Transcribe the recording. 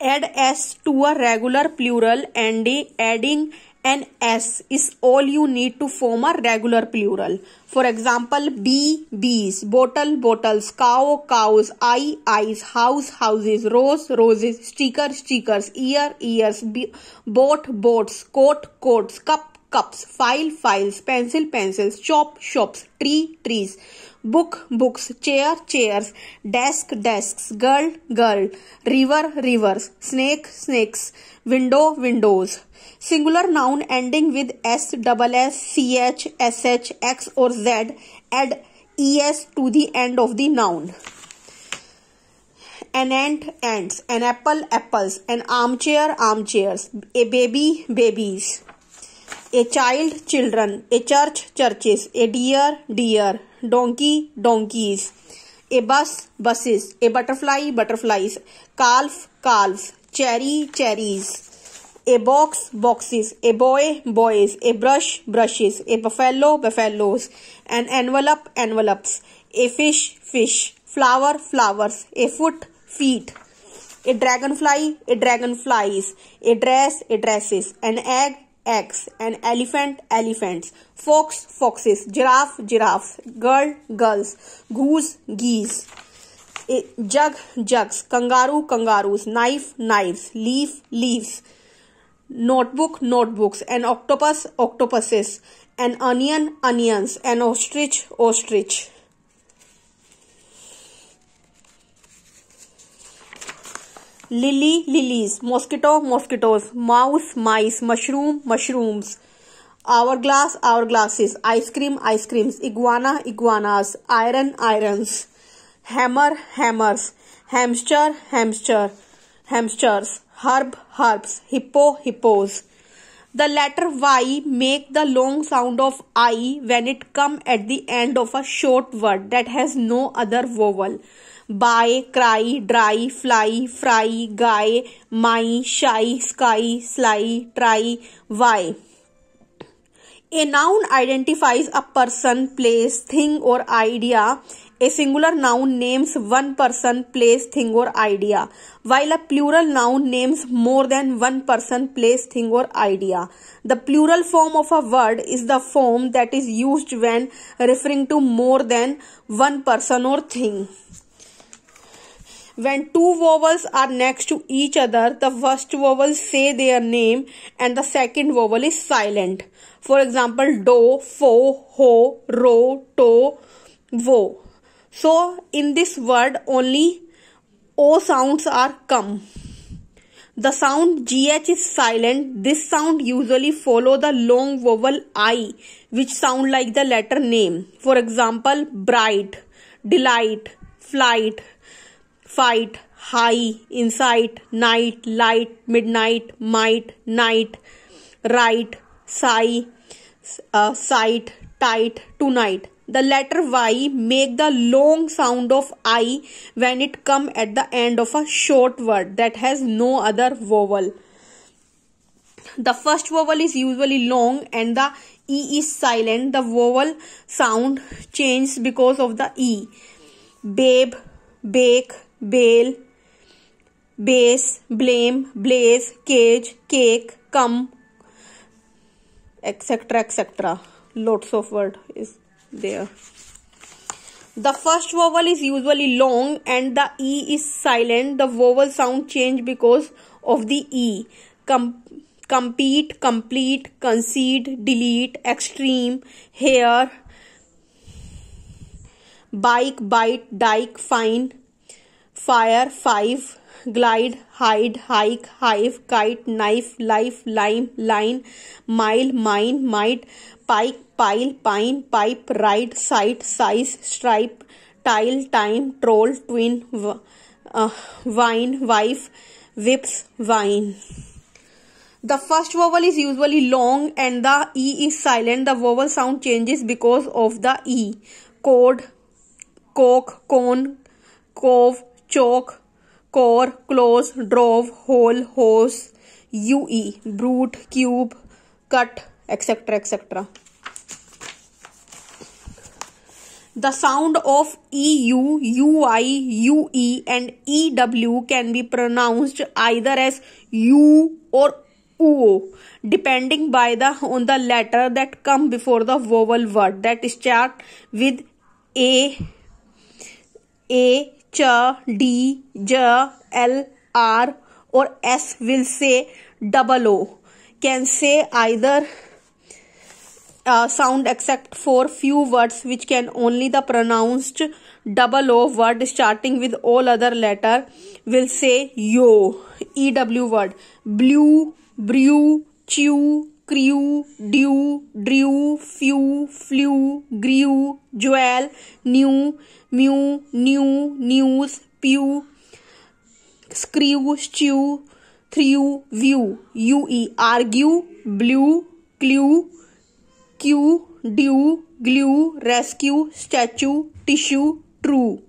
add s to a regular plural and adding an s is all you need to form a regular plural for example b bees bottle bottles cow cows i eyes house houses rose roses sticker stickers ear ears boat boats coat coats cup cups, file, files, pencil, pencils, shop, shops, tree, trees, book, books, chair, chairs, desk, desks, girl, girl, river, rivers, snake, snakes, window, windows. Singular noun ending with s, double s, ch, sh, x or z add es to the end of the noun an ant ants an apple apples an armchair armchairs a baby babies a child children a church churches a deer deer donkey donkeys a bus buses a butterfly butterflies calf calves cherry cherries a box boxes a boy boys a brush brushes a buffalo buffaloes an envelope envelopes a fish fish flower flowers a foot feet a dragonfly a dragonflies a dress a dresses an egg eggs and elephant elephants fox foxes giraffe giraffes girl girls goose geese jug jugs kangaroo kangaroos knife knives leaf leaves notebook notebooks and octopus octopuses an onion onions an ostrich ostrich lily lilies mosquito mosquitoes mouse mice mushroom mushrooms hourglass hourglasses ice cream ice creams iguana iguanas iron irons hammer hammers hamster hamster hamsters herb herbs hippo hippos the letter y make the long sound of i when it come at the end of a short word that has no other vowel buy, cry, dry, fly, fry, guy, my, shy, sky, sly, try, why. A noun identifies a person, place, thing, or idea. A singular noun names one person, place, thing, or idea, while a plural noun names more than one person, place, thing, or idea. The plural form of a word is the form that is used when referring to more than one person or thing. When two vowels are next to each other, the first vowel say their name and the second vowel is silent. For example, do, fo, ho, ro, to, vo. So in this word only O sounds are come. The sound GH is silent. This sound usually follow the long vowel I which sound like the letter name. For example, bright, delight, flight fight, high, insight, night, light, midnight, might, night, right, sigh, uh, sight, tight, tonight. The letter Y make the long sound of I when it come at the end of a short word that has no other vowel. The first vowel is usually long and the E is silent. The vowel sound changes because of the E. Babe, bake, bail, base, blame, blaze, cage, cake, come, etc. etc. Lots of word is there. The first vowel is usually long and the E is silent. The vowel sound change because of the E. Com compete, complete, concede, delete, extreme, hair, bike, bite, dike, fine, fire, five, glide, hide, hike, hive, kite, knife, life, lime, line, mile, mine, might, pike, pile, pine, pipe, ride, sight, size, stripe, tile, time, troll, twin, uh, wine, wife, whips, wine. The first vowel is usually long and the E is silent. The vowel sound changes because of the E. Code, coke, cone, cove, choke, core, close, drove, hole, hose, ue, brute, cube, cut, etc. etc. The sound of EU, UI, UE, and EW can be pronounced either as U or UO, depending by the on the letter that come before the vowel word that start with A, A, च D J L R or S will say double O can say either sound except for few words which can only the pronounced double O word starting with all other letter will say you E W word blue brew chew crew, dew, drew, few, flew, grew, jewel, new, mew, new, news, pew, screw, chew, threw, view, ue, argue, blue, clue, cue, dew, glue, rescue, statue, tissue, true.